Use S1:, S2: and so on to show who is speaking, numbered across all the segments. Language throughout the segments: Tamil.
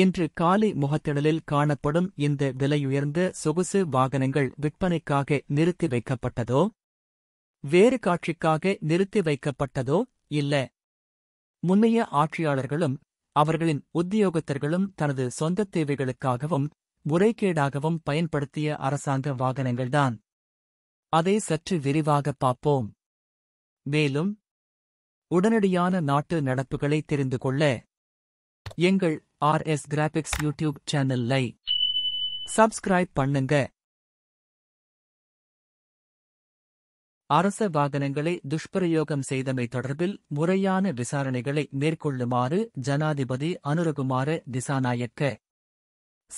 S1: இன்று காலை முகத்திடலில் காணப்படும் இந்த விலையுயர்ந்த சொகுசு வாகனங்கள் விற்பனைக்காக நிறுத்தி வைக்கப்பட்டதோ வேறு காட்சிக்காக நிறுத்தி வைக்கப்பட்டதோ இல்ல முன்னைய ஆட்சியாளர்களும் அவர்களின் உத்தியோகத்தர்களும் தனது சொந்த தேவைகளுக்காகவும் முறைகேடாகவும் பயன்படுத்திய அரசாங்க வாகனங்கள்தான் அதை சற்று விரிவாக பார்ப்போம் மேலும் உடனடியான நாட்டு நடப்புகளை தெரிந்து கொள்ள எங்கள் ஆர்எஸ் கிராபிக்ஸ் யூடியூப் சேனல்லை சப்ஸ்கிரைப் பண்ணுங்க அரச வாகனங்களை துஷ்பிரயோகம் செய்தமை தொடர்பில் முறையான விசாரணைகளை மேற்கொள்ளுமாறு ஜனாதிபதி அனுரகுமார திசாநாயக்க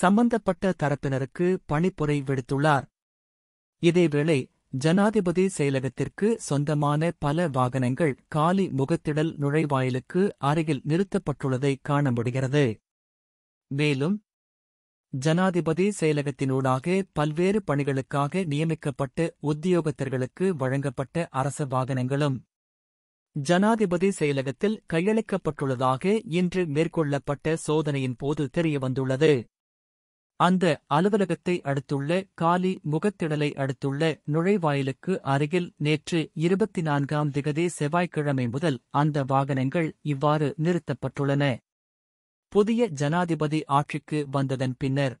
S1: சம்பந்தப்பட்ட தரப்பினருக்கு பணிப்புரை விடுத்துள்ளார் இதேவேளை ஜனாதிபதி செயலகத்திற்கு சொந்தமான பல வாகனங்கள் காலி முகத்திடல் நுழைவாயிலுக்கு அருகில் நிறுத்தப்பட்டுள்ளதை காண முடிகிறது மேலும் ஜனாதிபதி செயலகத்தினூடாக பல்வேறு பணிகளுக்காக நியமிக்கப்பட்ட உத்தியோகத்தர்களுக்கு வழங்கப்பட்ட அரச வாகனங்களும் ஜனாதிபதி செயலகத்தில் கையளிக்கப்பட்டுள்ளதாக இன்று மேற்கொள்ளப்பட்ட சோதனையின் போது தெரியவந்துள்ளது அந்த அலுவலகத்தை அடுத்துள்ள காலி முகத்திடலை அடுத்துள்ள நுழைவாயிலுக்கு அருகில் நேற்று இருபத்தி நான்காம் திகதி செவ்வாய்க்கிழமை முதல் அந்த வாகனங்கள் இவ்வாறு நிறுத்தப்பட்டுள்ளன புதிய ஜனாதிபதி ஆட்சிக்கு வந்ததன் பின்னர்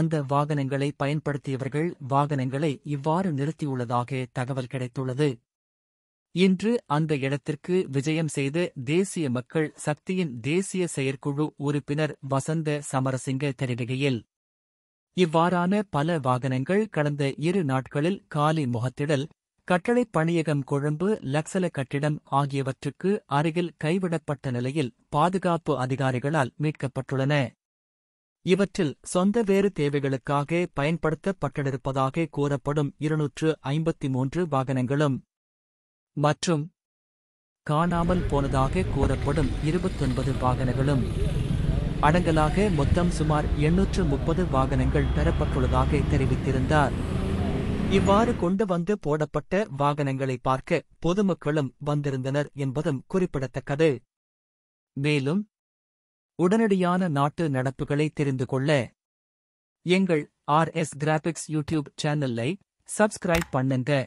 S1: அந்த வாகனங்களை பயன்படுத்தியவர்கள் வாகனங்களை இவ்வாறு நிறுத்தியுள்ளதாக தகவல் கிடைத்துள்ளது இன்று அந்த இடத்திற்கு விஜயம் செய்த தேசிய மக்கள் சக்தியின் தேசிய செயற்குழு உறுப்பினர் வசந்த சமரசிங்க தெரிவிகையில் இவ்வாறான பல வாகனங்கள் கடந்த இரு நாட்களில் காலி முகத்திடல் கட்டளை பணியகம் கொழும்பு லக்சல கட்டிடம் ஆகியவற்றுக்கு அருகில் கைவிடப்பட்ட நிலையில் பாதுகாப்பு அதிகாரிகளால் மீட்கப்பட்டுள்ளன இவற்றில் சொந்த வேறு தேவைகளுக்காக பயன்படுத்தப்பட்டிருப்பதாக கூறப்படும் இருநூற்று ஐம்பத்தி மூன்று வாகனங்களும் மற்றும் காணாமல் போனதாக கூறப்படும் இருபத்தொன்பது வாகனங்களும் அடங்கலாக மொத்தம் சுமார் எண்ணூற்று முப்பது வாகனங்கள் பெறப்பட்டுள்ளதாக தெரிவித்திருந்தார் இவ்வாறு கொண்டு வந்து போடப்பட்ட வாகனங்களை பார்க்க பொதுமக்களும் வந்திருந்தனர் என்பதும் குறிப்பிடத்தக்கது மேலும் உடனடியான நாட்டு நடப்புகளை தெரிந்து கொள்ள எங்கள் ஆர் எஸ் கிராபிக்ஸ் யூடியூப் சேனலை சப்ஸ்கிரைப் பண்ணுங்க